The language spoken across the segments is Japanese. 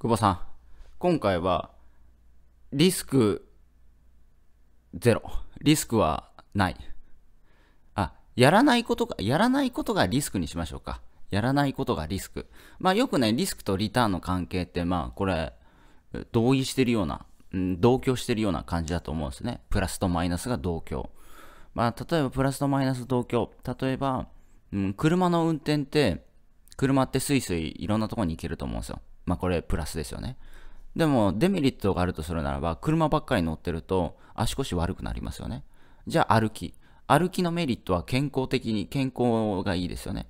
久保さん、今回は、リスクゼロ。リスクはない。あ、やらないことが、やらないことがリスクにしましょうか。やらないことがリスク。まあよくね、リスクとリターンの関係って、まあこれ、同意してるような、うん、同居してるような感じだと思うんですね。プラスとマイナスが同居。まあ例えばプラスとマイナス同居。例えば、うん、車の運転って、車ってスイスイいろんなとこに行けると思うんですよ。まあ、これプラスですよね。でもデメリットがあるとするならば車ばっかり乗ってると足腰悪くなりますよね。じゃあ歩き。歩きのメリットは健康的に健康がいいですよね。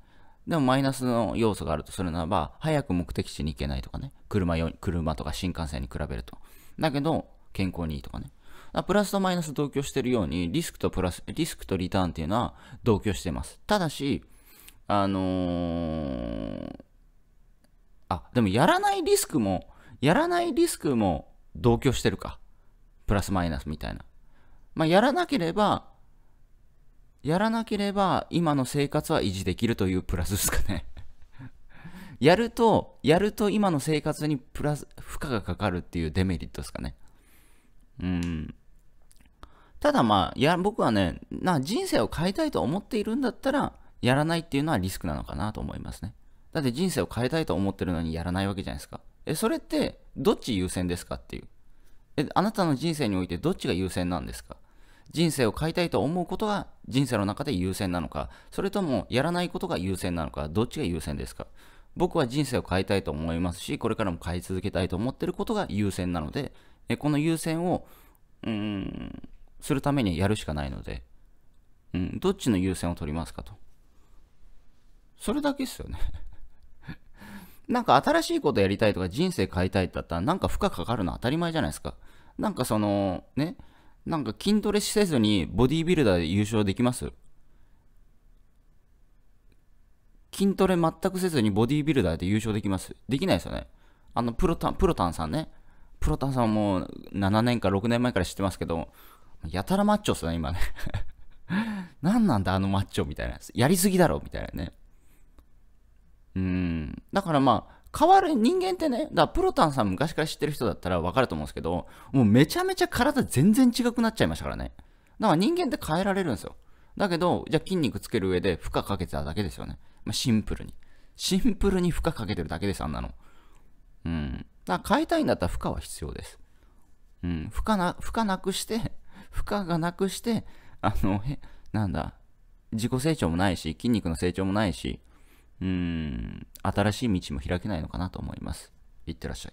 でもマイナスの要素があるとするならば早く目的地に行けないとかね。車よ車とか新幹線に比べると。だけど健康にいいとかね。プラスとマイナス同居してるようにリスクとプラスリスクとリターンっていうのは同居してます。ただし、あのーでもやらないリスクも、やらないリスクも同居してるか。プラスマイナスみたいな。まあ、やらなければ、やらなければ今の生活は維持できるというプラスですかね やると、やると今の生活にプラス、負荷がかかるっていうデメリットですかね。うん。ただまあ、や、僕はね、な人生を変えたいと思っているんだったら、やらないっていうのはリスクなのかなと思いますね。だって人生を変えたいと思ってるのにやらないわけじゃないですか。え、それってどっち優先ですかっていう。え、あなたの人生においてどっちが優先なんですか人生を変えたいと思うことが人生の中で優先なのか、それともやらないことが優先なのか、どっちが優先ですか僕は人生を変えたいと思いますし、これからも変え続けたいと思ってることが優先なので、えこの優先を、うん、するためにやるしかないので、うん、どっちの優先を取りますかと。それだけですよねなんか新しいことやりたいとか人生変えたいだったらなんか負荷かかるの当たり前じゃないですか。なんかその、ね、なんか筋トレせずにボディービルダーで優勝できます筋トレ全くせずにボディービルダーで優勝できますできないですよね。あのプロタン、プロタンさんね。プロタンさんも7年か6年前から知ってますけど、やたらマッチョっすね、今ね。何なんだ、あのマッチョみたいな。やりすぎだろ、みたいなね。うん。だからまあ、変わる人間ってね、だからプロタンさん昔から知ってる人だったら分かると思うんですけど、もうめちゃめちゃ体全然違くなっちゃいましたからね。だから人間って変えられるんですよ。だけど、じゃあ筋肉つける上で負荷かけてただけですよね。まあ、シンプルに。シンプルに負荷かけてるだけです、あんなの。うん。だから変えたいんだったら負荷は必要です。うん。負荷な、負荷なくして、負荷がなくして、あの、へ、なんだ、自己成長もないし、筋肉の成長もないし、うん、新しい道も開けないのかなと思います。いってらっしゃい。